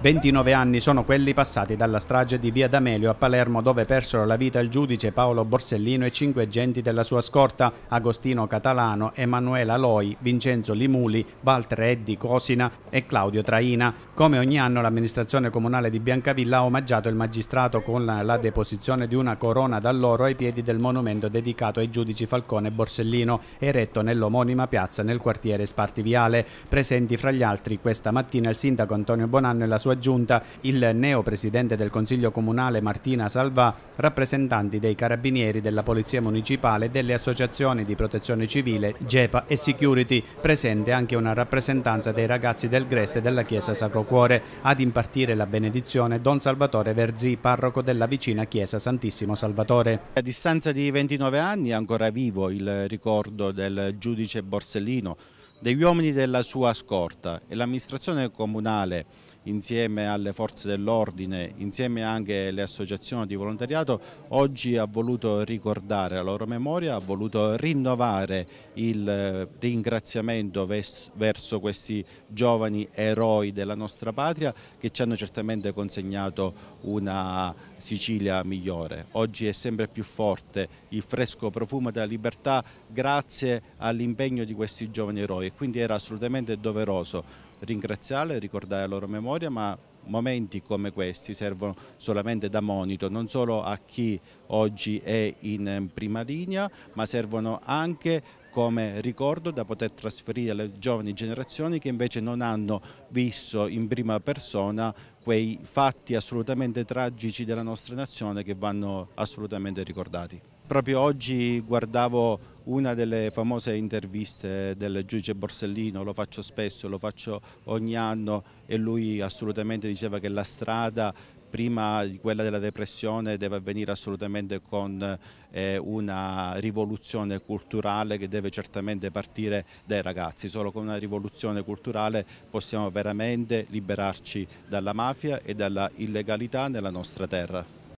29 anni sono quelli passati dalla strage di Via D'Amelio a Palermo dove persero la vita il giudice Paolo Borsellino e cinque agenti della sua scorta Agostino Catalano, Emanuela Loi, Vincenzo Limuli, Walter Eddi Cosina e Claudio Traina. Come ogni anno l'amministrazione comunale di Biancavilla ha omaggiato il magistrato con la deposizione di una corona d'alloro ai piedi del monumento dedicato ai giudici Falcone e Borsellino eretto nell'omonima piazza nel quartiere Spartiviale. Presenti fra gli altri questa mattina il sindaco Antonio Bonanno e la sua sua giunta il neo presidente del Consiglio Comunale Martina Salvà, rappresentanti dei Carabinieri della Polizia Municipale e delle associazioni di protezione civile GEPA e Security, presente anche una rappresentanza dei ragazzi del Greste della Chiesa Sacro Cuore, ad impartire la benedizione Don Salvatore Verzi, parroco della vicina Chiesa Santissimo Salvatore. A distanza di 29 anni è ancora vivo il ricordo del giudice Borsellino, degli uomini della sua scorta e l'amministrazione comunale insieme alle forze dell'ordine, insieme anche alle associazioni di volontariato, oggi ha voluto ricordare la loro memoria, ha voluto rinnovare il eh, ringraziamento verso questi giovani eroi della nostra patria che ci hanno certamente consegnato una Sicilia migliore. Oggi è sempre più forte il fresco profumo della libertà grazie all'impegno di questi giovani eroi e quindi era assolutamente doveroso ringraziarle, ricordare la loro memoria, ma momenti come questi servono solamente da monito, non solo a chi oggi è in prima linea, ma servono anche come ricordo da poter trasferire alle giovani generazioni che invece non hanno visto in prima persona quei fatti assolutamente tragici della nostra nazione che vanno assolutamente ricordati. Proprio oggi guardavo una delle famose interviste del giudice Borsellino, lo faccio spesso, lo faccio ogni anno e lui assolutamente diceva che la strada prima di quella della depressione deve avvenire assolutamente con eh, una rivoluzione culturale che deve certamente partire dai ragazzi. Solo con una rivoluzione culturale possiamo veramente liberarci dalla mafia e dalla illegalità nella nostra terra.